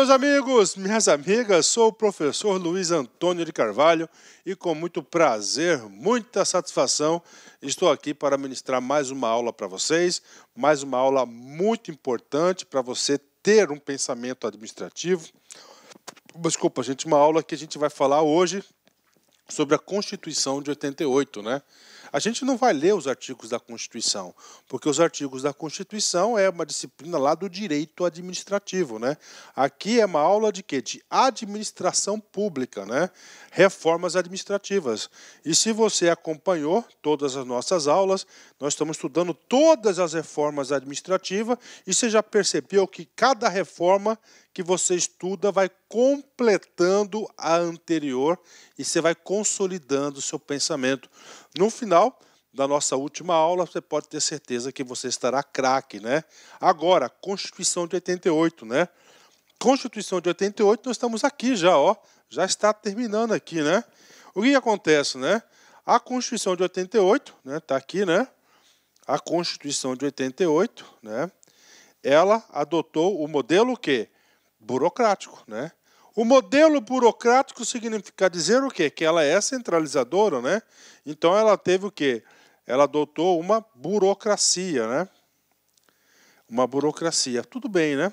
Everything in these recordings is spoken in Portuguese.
meus amigos, minhas amigas. Sou o professor Luiz Antônio de Carvalho e com muito prazer, muita satisfação, estou aqui para ministrar mais uma aula para vocês, mais uma aula muito importante para você ter um pensamento administrativo. Desculpa, gente, uma aula que a gente vai falar hoje sobre a Constituição de 88, né? A gente não vai ler os artigos da Constituição, porque os artigos da Constituição é uma disciplina lá do direito administrativo, né? Aqui é uma aula de quê? De administração pública, né? Reformas administrativas. E se você acompanhou todas as nossas aulas, nós estamos estudando todas as reformas administrativas e você já percebeu que cada reforma que você estuda vai completando a anterior e você vai consolidando o seu pensamento no final da nossa última aula, você pode ter certeza que você estará craque, né? Agora, Constituição de 88, né? Constituição de 88, nós estamos aqui já, ó. Já está terminando aqui, né? O que acontece, né? A Constituição de 88, né? Está aqui, né? A Constituição de 88, né? Ela adotou o modelo que burocrático, né? O modelo burocrático significa dizer o quê? Que ela é centralizadora, né? Então ela teve o quê? Ela adotou uma burocracia, né? Uma burocracia. Tudo bem, né?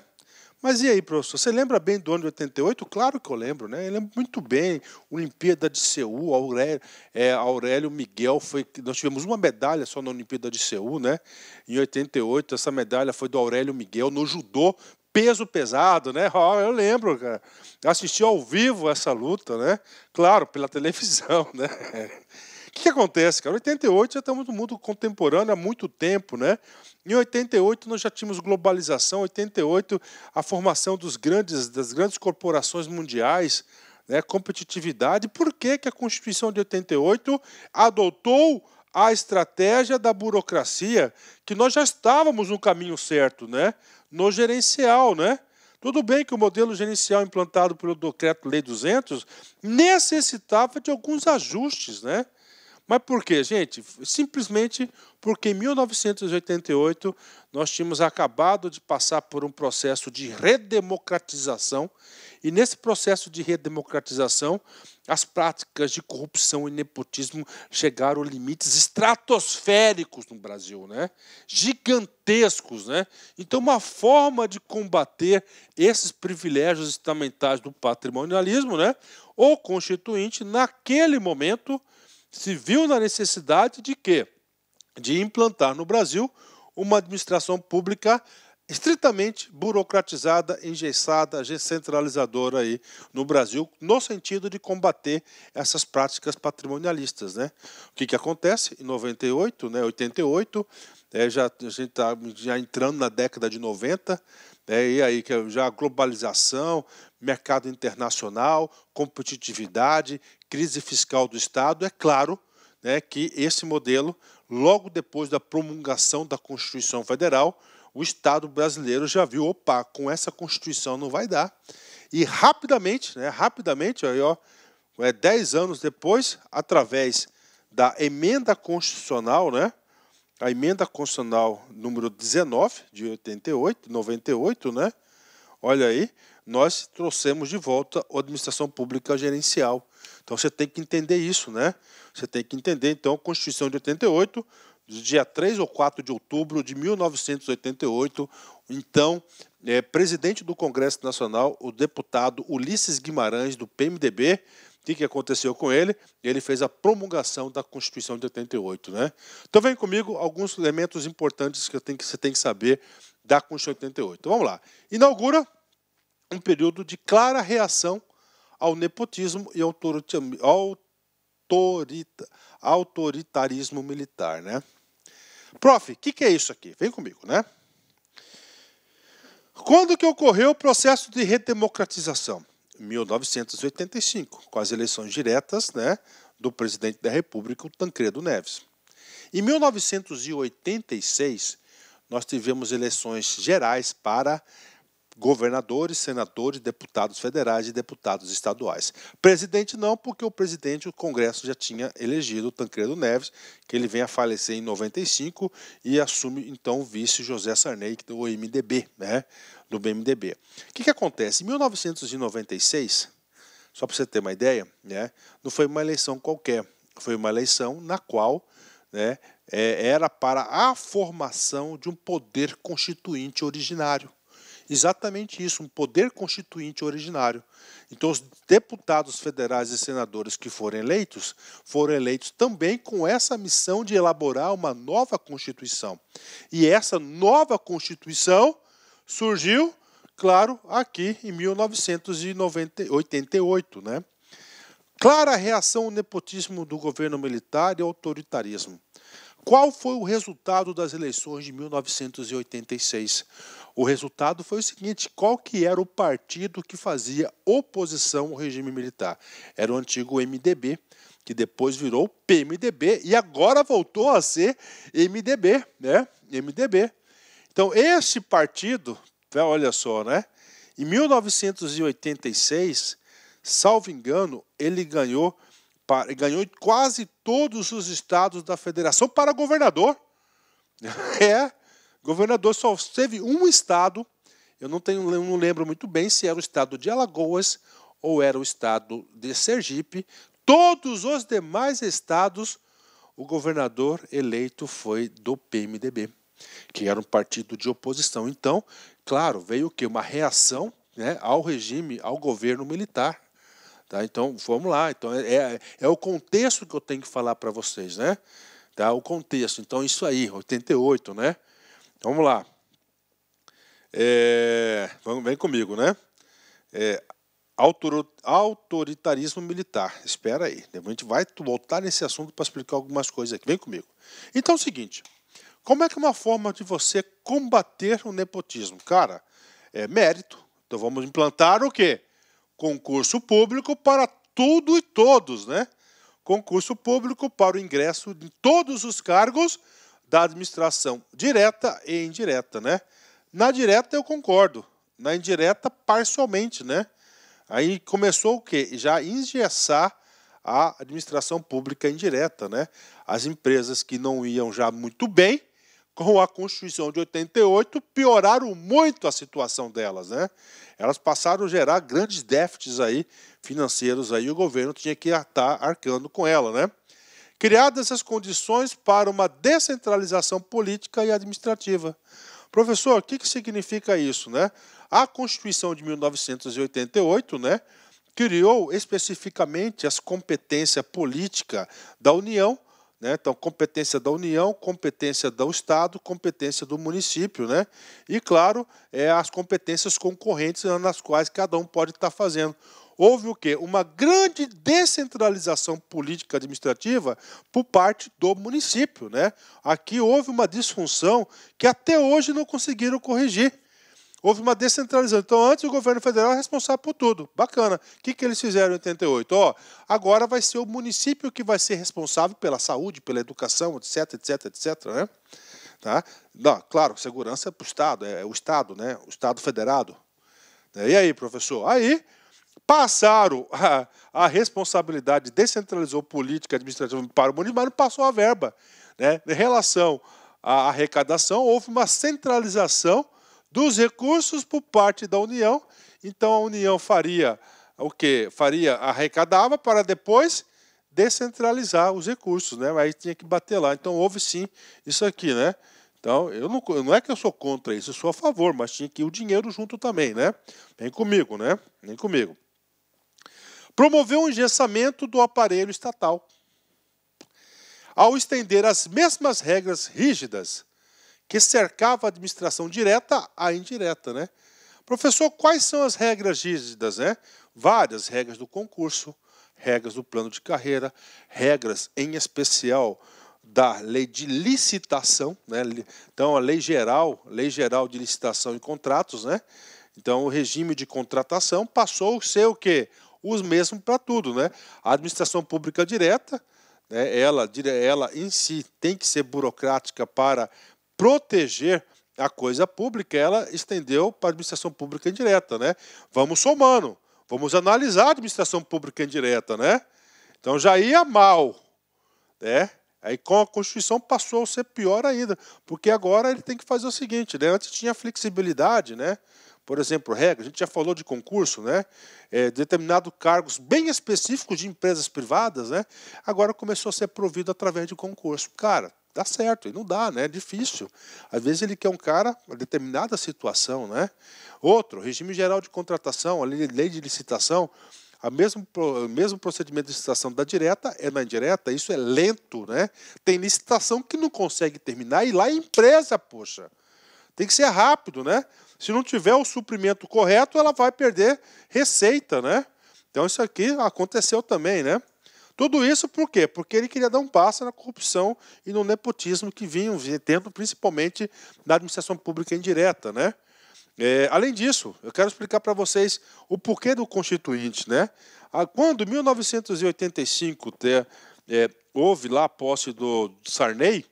Mas e aí, professor? Você lembra bem do ano de 88? Claro que eu lembro, né? Eu lembro muito bem. Olimpíada de Seul, Aurélio, é, Aurélio Miguel foi. Nós tivemos uma medalha só na Olimpíada de Seul, né? Em 88, essa medalha foi do Aurélio Miguel no judô peso pesado, né? Oh, eu lembro, cara. Eu assisti ao vivo essa luta, né? Claro, pela televisão, né? O que, que acontece, cara? Em 88 já estamos no mundo contemporâneo há muito tempo, né? Em 88 nós já tínhamos globalização, em 88 a formação dos grandes, das grandes corporações mundiais, né? competitividade. Por que, que a Constituição de 88 adotou a estratégia da burocracia, que nós já estávamos no caminho certo, né? no gerencial, né? Tudo bem que o modelo gerencial implantado pelo decreto-lei 200 necessitava de alguns ajustes, né? Mas por quê, gente? Simplesmente porque em 1988 nós tínhamos acabado de passar por um processo de redemocratização, e nesse processo de redemocratização as práticas de corrupção e nepotismo chegaram a limites estratosféricos no Brasil, né? gigantescos. Né? Então, uma forma de combater esses privilégios estamentais do patrimonialismo, né? o constituinte, naquele momento, se viu na necessidade de quê? De implantar no Brasil uma administração pública estritamente burocratizada, engessada, descentralizadora aí no Brasil, no sentido de combater essas práticas patrimonialistas, né? O que, que acontece em 98, né? 88, é, já a gente tá já entrando na década de 90, né? E aí que é já a globalização, mercado internacional, competitividade, crise fiscal do Estado, é claro, né, que esse modelo, logo depois da promulgação da Constituição Federal, o Estado brasileiro já viu, opa, com essa Constituição não vai dar. E rapidamente, né, rapidamente, aí, ó, é, dez anos depois, através da emenda constitucional, né, a emenda constitucional número 19 de 88, 98, né? Olha aí, nós trouxemos de volta a administração pública gerencial. Então você tem que entender isso, né? Você tem que entender então a Constituição de 88 do dia 3 ou 4 de outubro de 1988, então é, presidente do Congresso Nacional, o deputado Ulisses Guimarães, do PMDB, o que aconteceu com ele? Ele fez a promulgação da Constituição de 88. Né? Então vem comigo alguns elementos importantes que, tenho, que você tem que saber da Constituição de 88. Então, vamos lá. Inaugura um período de clara reação ao nepotismo e autoritarismo militar. Né? Prof, o que, que é isso aqui? Vem comigo, né? Quando que ocorreu o processo de redemocratização? 1985, com as eleições diretas né, do presidente da República, o Tancredo Neves. Em 1986, nós tivemos eleições gerais para governadores, senadores, deputados federais e deputados estaduais. Presidente não, porque o presidente, o Congresso já tinha elegido o Tancredo Neves, que ele vem a falecer em 95 e assume então o vice José Sarney, que do MDB, né, do BMDB. O que, que acontece? Em 1996, só para você ter uma ideia, né, não foi uma eleição qualquer, foi uma eleição na qual né, é, era para a formação de um poder constituinte originário exatamente isso, um poder constituinte originário. Então, os deputados federais e senadores que forem eleitos, foram eleitos também com essa missão de elaborar uma nova Constituição. E essa nova Constituição surgiu, claro, aqui em 1988, né? Clara reação ao nepotismo do governo militar e ao autoritarismo. Qual foi o resultado das eleições de 1986? O resultado foi o seguinte: qual que era o partido que fazia oposição ao regime militar? Era o antigo MDB, que depois virou PMDB e agora voltou a ser MDB, né? MDB. Então, esse partido, né, olha só, né? Em 1986, salvo engano, ele ganhou para, ganhou quase todos os estados da federação para governador. É, governador só teve um estado, eu não, tenho, não lembro muito bem se era o estado de Alagoas ou era o estado de Sergipe. Todos os demais estados, o governador eleito foi do PMDB, que era um partido de oposição. Então, claro, veio o que? Uma reação né, ao regime, ao governo militar. Tá? Então, vamos lá. Então, é, é, é o contexto que eu tenho que falar para vocês, né? Tá? O contexto. Então, isso aí, 88, né? Então, vamos lá. É, vamos, vem comigo, né? É, autoritarismo militar. Espera aí, a gente vai voltar nesse assunto para explicar algumas coisas aqui. Vem comigo. Então é o seguinte: como é que é uma forma de você combater o nepotismo? Cara, é mérito. Então vamos implantar o quê? concurso público para tudo e todos, né? Concurso público para o ingresso em todos os cargos da administração direta e indireta, né? Na direta eu concordo, na indireta parcialmente, né? Aí começou o quê? Já engessar a administração pública indireta, né? As empresas que não iam já muito bem com a Constituição de 88, pioraram muito a situação delas. Né? Elas passaram a gerar grandes déficits aí, financeiros aí, e o governo tinha que estar arcando com ela. Né? Criadas as condições para uma descentralização política e administrativa. Professor, o que, que significa isso? Né? A Constituição de 1988 né, criou especificamente as competências políticas da União né? Então, competência da União, competência do Estado, competência do município, né? E, claro, é, as competências concorrentes nas quais cada um pode estar fazendo. Houve o quê? Uma grande descentralização política administrativa por parte do município. Né? Aqui houve uma disfunção que até hoje não conseguiram corrigir. Houve uma descentralização. Então, antes o governo federal era responsável por tudo. Bacana. O que, que eles fizeram em 88? Ó, agora vai ser o município que vai ser responsável pela saúde, pela educação, etc, etc, etc. Né? Tá? Não, claro, segurança é para o Estado, é o Estado, né? o Estado federado. Né? E aí, professor? Aí passaram a, a responsabilidade, descentralizou política administrativa para o município, mas não passou a verba. Né? Em relação à arrecadação, houve uma centralização dos recursos por parte da União. Então a União faria o que? Faria, arrecadava para depois descentralizar os recursos, né? Mas tinha que bater lá. Então houve sim isso aqui, né? Então, eu não, não é que eu sou contra isso, eu sou a favor, mas tinha que ir o dinheiro junto também, né? Vem comigo, né? Vem comigo. Promoveu um engessamento do aparelho estatal. Ao estender as mesmas regras rígidas que cercava a administração direta à indireta. Né? Professor, quais são as regras rígidas? Né? Várias regras do concurso, regras do plano de carreira, regras em especial da lei de licitação, né? então a lei geral, lei geral de licitação e contratos, né? Então o regime de contratação passou a ser o quê? Os mesmos para tudo, né? A administração pública direta, né? ela, ela em si tem que ser burocrática para proteger a coisa pública, ela estendeu para a administração pública indireta, né? Vamos somando, vamos analisar a administração pública indireta, né? Então já ia mal, né? Aí com a Constituição passou a ser pior ainda, porque agora ele tem que fazer o seguinte, né? Antes tinha flexibilidade, né? Por exemplo, regra, a gente já falou de concurso, né? É, determinado cargos bem específicos de empresas privadas, né? Agora começou a ser provido através de concurso. Cara, dá certo. E não dá, né? É difícil. Às vezes ele quer um cara uma determinada situação, né? Outro, regime geral de contratação, a lei de licitação, a mesmo, o mesmo procedimento de licitação da direta é na indireta, isso é lento, né? Tem licitação que não consegue terminar e lá a empresa, poxa. Tem que ser rápido, né? Se não tiver o suprimento correto, ela vai perder receita, né? Então isso aqui aconteceu também, né? Tudo isso por quê? Porque ele queria dar um passo na corrupção e no nepotismo que vinham tendo, principalmente na administração pública indireta, né? É, além disso, eu quero explicar para vocês o porquê do constituinte, né? Ah, quando, em 1985, é, houve lá a posse do Sarney,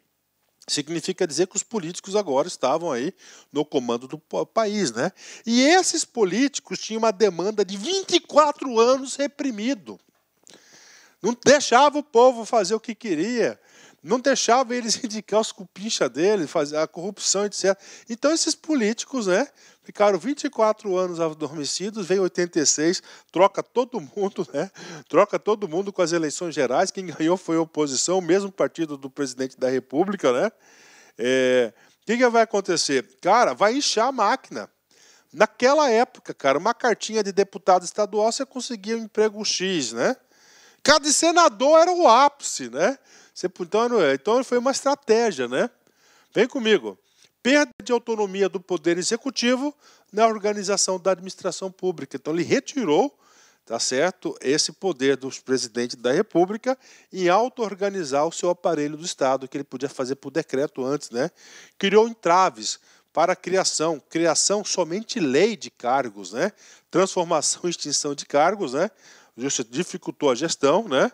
significa dizer que os políticos agora estavam aí no comando do país, né? E esses políticos tinham uma demanda de 24 anos reprimido. Não deixava o povo fazer o que queria. Não deixava eles indicar os cupincha dele, fazer a corrupção, etc. Então esses políticos, né? Ficaram 24 anos adormecidos, vem 86, troca todo mundo, né? Troca todo mundo com as eleições gerais. Quem ganhou foi a oposição, o mesmo partido do presidente da República, né? É, o que, que, vai acontecer? Cara, vai inchar a máquina. Naquela época, cara, uma cartinha de deputado estadual você conseguia um emprego X, né? Cada senador era o ápice, né? Então, então foi uma estratégia, né? Vem comigo. Perda de autonomia do poder executivo na organização da administração pública. Então ele retirou, tá certo, esse poder dos presidentes da República em auto-organizar o seu aparelho do Estado, que ele podia fazer por decreto antes, né? Criou entraves para a criação, criação somente lei de cargos, né? Transformação e extinção de cargos, né? Justiça dificultou a gestão, né?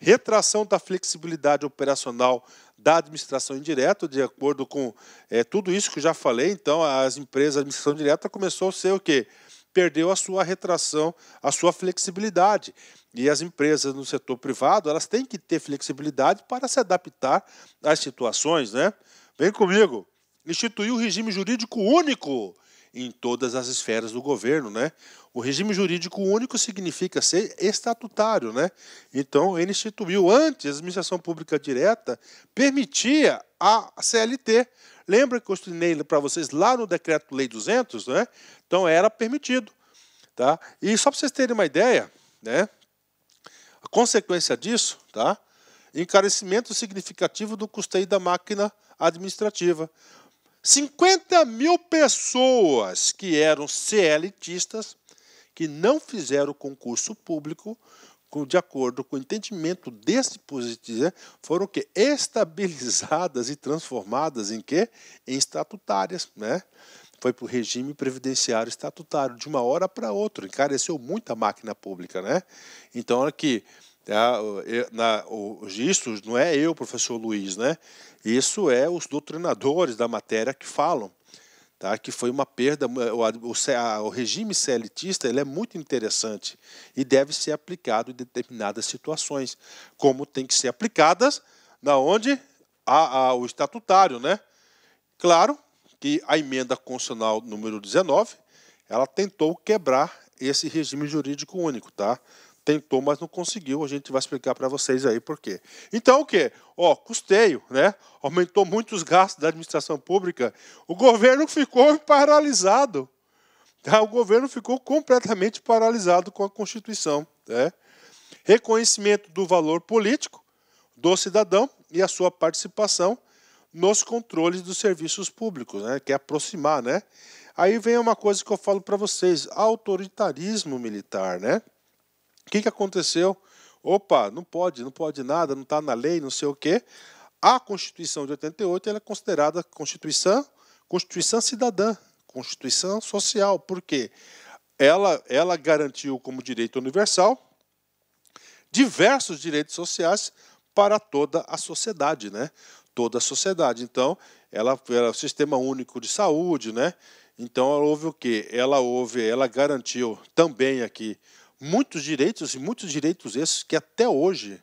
Retração da flexibilidade operacional da administração indireta, de acordo com é, tudo isso que eu já falei. Então, as empresas, a administração direta começou a ser o quê? Perdeu a sua retração, a sua flexibilidade. E as empresas no setor privado, elas têm que ter flexibilidade para se adaptar às situações, né? Vem comigo. Instituiu o regime jurídico único em todas as esferas do governo, né? O regime jurídico único significa ser estatutário, né? Então, ele instituiu antes a administração pública direta permitia a CLT. Lembra que eu estudei para vocês lá no decreto lei 200, né? Então era permitido, tá? E só para vocês terem uma ideia, né? A consequência disso, tá? Encarecimento significativo do custeio da máquina administrativa. 50 mil pessoas que eram CLTistas, que não fizeram concurso público, de acordo com o entendimento desse positivo, né, foram que estabilizadas e transformadas em quê? Em estatutárias, né? Foi para o regime previdenciário estatutário de uma hora para outra, encareceu muito a máquina pública, né? Então, olha que Tá? Na, isso não é eu, professor Luiz, né? Isso é os doutrinadores da matéria que falam. Tá, que foi uma perda. O, o, o regime celitista ele é muito interessante e deve ser aplicado em determinadas situações, como tem que ser aplicadas na onde o estatutário. Né? Claro que a emenda constitucional número 19 ela tentou quebrar esse regime jurídico único. Tá? tentou, mas não conseguiu. A gente vai explicar para vocês aí por quê. Então, o quê? Ó, custeio, né? Aumentou muito os gastos da administração pública. O governo ficou paralisado. Tá? O governo ficou completamente paralisado com a Constituição. Né? Reconhecimento do valor político do cidadão e a sua participação nos controles dos serviços públicos, né? que é aproximar. Né? Aí vem uma coisa que eu falo para vocês: autoritarismo militar, né? O que, que aconteceu? Opa, não pode, não pode nada, não está na lei, não sei o quê. A Constituição de 88 ela é considerada Constituição, Constituição cidadã, Constituição social, porque ela, ela garantiu como direito universal diversos direitos sociais para toda a sociedade, né? Toda a sociedade. Então, ela era é o sistema único de saúde, né? Então, ela houve o quê? Ela houve, ela garantiu também aqui muitos direitos e muitos direitos esses que até hoje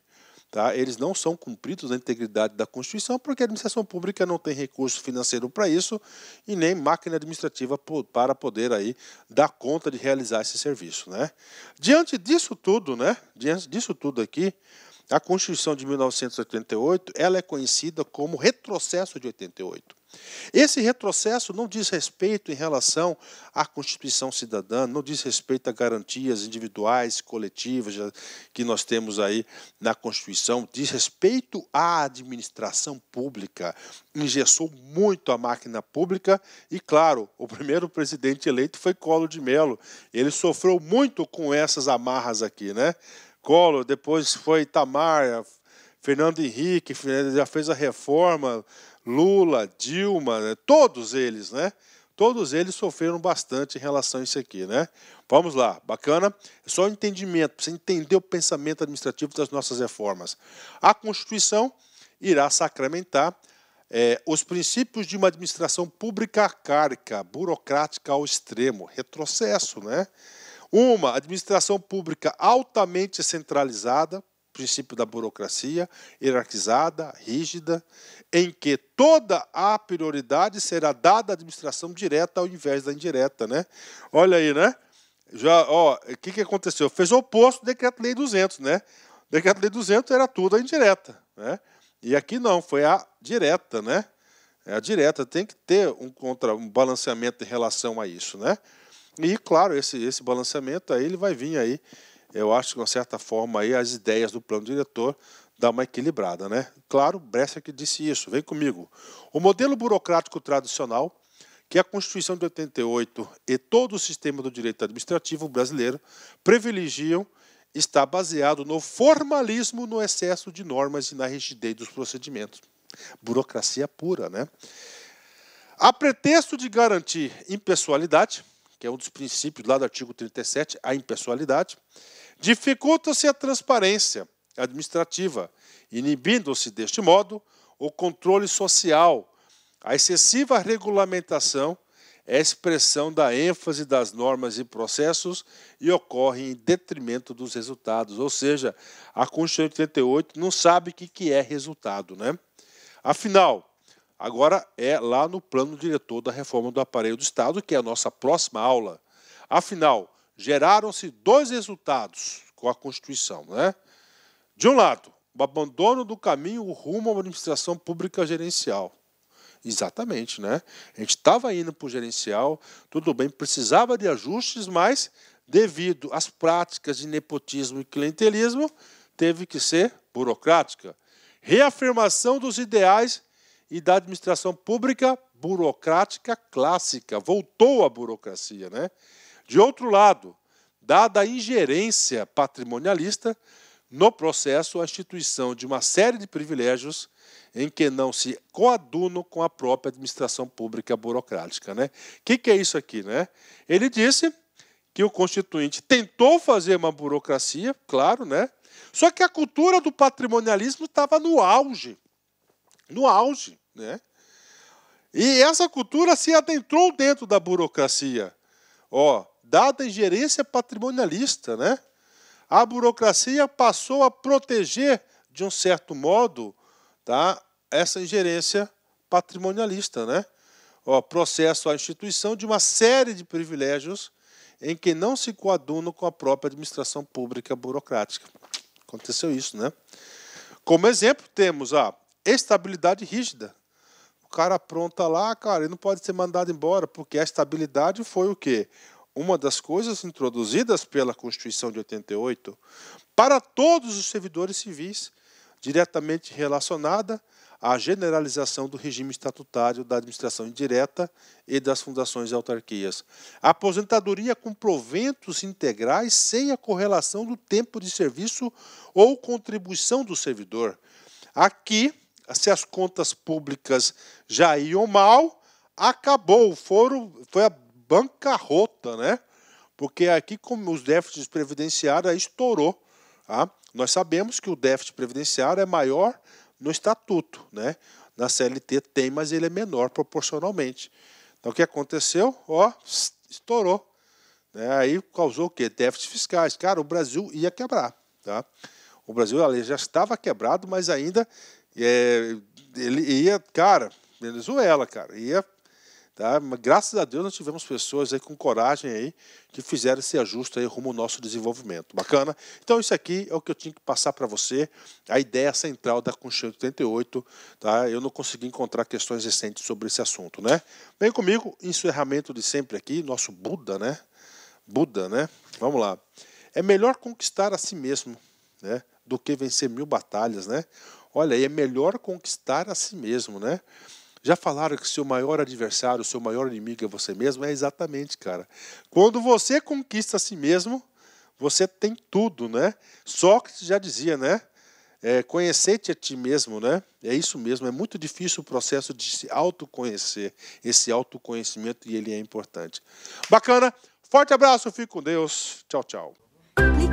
Tá? Eles não são cumpridos na integridade da Constituição porque a administração pública não tem recurso financeiro para isso e nem máquina administrativa para poder aí dar conta de realizar esse serviço, né? Diante disso tudo, né? Diante disso tudo aqui, a Constituição de 1988, ela é conhecida como retrocesso de 88. Esse retrocesso não diz respeito em relação à Constituição cidadã, não diz respeito a garantias individuais, coletivas que nós temos aí na Constituição, diz respeito à administração pública. Engessou muito a máquina pública e, claro, o primeiro presidente eleito foi Colo de Mello. Ele sofreu muito com essas amarras aqui, né? Colo, depois foi Itamar, Fernando Henrique, já fez a reforma, Lula, Dilma, né? todos eles, né? Todos eles sofreram bastante em relação a isso aqui, né? Vamos lá, bacana? É só entendimento, você entender o pensamento administrativo das nossas reformas. A Constituição irá sacramentar é, os princípios de uma administração pública carca, burocrática ao extremo, retrocesso, né? Uma administração pública altamente centralizada, princípio da burocracia hierarquizada, rígida, em que toda a prioridade será dada à administração direta ao invés da indireta, né? Olha aí, né? Já, ó, o que, que aconteceu? Fez o oposto do decreto-lei 200, né? O decreto-lei 200 era tudo a indireta, né? E aqui não, foi a direta, né? É a direta tem que ter um contra um balanceamento em relação a isso, né? E claro, esse esse balanceamento aí ele vai vir aí eu acho que, de uma certa forma, aí, as ideias do plano diretor dão uma equilibrada. Né? Claro, Bressa que disse isso, vem comigo. O modelo burocrático tradicional, que é a Constituição de 88 e todo o sistema do direito administrativo brasileiro privilegiam, está baseado no formalismo, no excesso de normas e na rigidez dos procedimentos. Burocracia pura, né? A pretexto de garantir impessoalidade, que é um dos princípios lá do artigo 37, a impessoalidade, Dificulta-se a transparência administrativa, inibindo-se, deste modo, o controle social. A excessiva regulamentação é expressão da ênfase das normas e processos e ocorre em detrimento dos resultados. Ou seja, a Constituição de 88 não sabe o que é resultado. Né? Afinal, agora é lá no plano diretor da reforma do aparelho do Estado, que é a nossa próxima aula. Afinal, geraram-se dois resultados com a Constituição. Né? De um lado, o abandono do caminho rumo a uma administração pública gerencial. Exatamente, né? A gente estava indo para o gerencial, tudo bem, precisava de ajustes, mas devido às práticas de nepotismo e clientelismo, teve que ser burocrática. Reafirmação dos ideais e da administração pública burocrática clássica. Voltou a burocracia, né? De outro lado, dada a ingerência patrimonialista, no processo a instituição de uma série de privilégios em que não se coadunam com a própria administração pública burocrática. O né? que, que é isso aqui? Né? Ele disse que o Constituinte tentou fazer uma burocracia, claro, né? só que a cultura do patrimonialismo estava no auge. No auge. Né? E essa cultura se adentrou dentro da burocracia. Ó, dada a ingerência patrimonialista, né? A burocracia passou a proteger, de um certo modo, tá, essa ingerência patrimonialista, né? o processo à instituição de uma série de privilégios em que não se coadunam com a própria administração pública burocrática. Aconteceu isso, né? Como exemplo, temos a estabilidade rígida. O cara apronta lá, cara, ele não pode ser mandado embora, porque a estabilidade foi o quê? uma das coisas introduzidas pela Constituição de 88 para todos os servidores civis, diretamente relacionada à generalização do regime estatutário da administração indireta e das fundações e autarquias. aposentadoria com proventos integrais sem a correlação do tempo de serviço ou contribuição do servidor. Aqui, se as contas públicas já iam mal, acabou, foram, foi a bancarrota, né? Porque aqui, como os déficits previdenciários aí estourou. Tá? Nós sabemos que o déficit previdenciário é maior no estatuto, né? Na CLT tem, mas ele é menor proporcionalmente. Então, o que aconteceu? Ó, estourou. Né? Aí causou o quê? Déficits fiscais. Cara, o Brasil ia quebrar, tá? O Brasil já estava quebrado, mas ainda é, ele ia, cara, Venezuela, cara, ia Tá? Mas, graças a Deus nós tivemos pessoas aí com coragem aí que fizeram esse ajuste aí rumo ao nosso desenvolvimento. Bacana? Então isso aqui é o que eu tinha que passar para você, a ideia central da Constituição 88. Tá? Eu não consegui encontrar questões recentes sobre esse assunto. Né? Vem comigo, encerramento de sempre aqui, nosso Buda, né? Buda, né? Vamos lá. É melhor conquistar a si mesmo, né? Do que vencer mil batalhas, né? Olha, é melhor conquistar a si mesmo, né? Já falaram que seu maior adversário, seu maior inimigo é você mesmo? É exatamente, cara. Quando você conquista a si mesmo, você tem tudo, né? Sócrates já dizia, né? É, Conhecer-te a ti mesmo, né? É isso mesmo. É muito difícil o processo de se autoconhecer. Esse autoconhecimento e ele é importante. Bacana. Forte abraço. Fique com Deus. Tchau, tchau. Clique,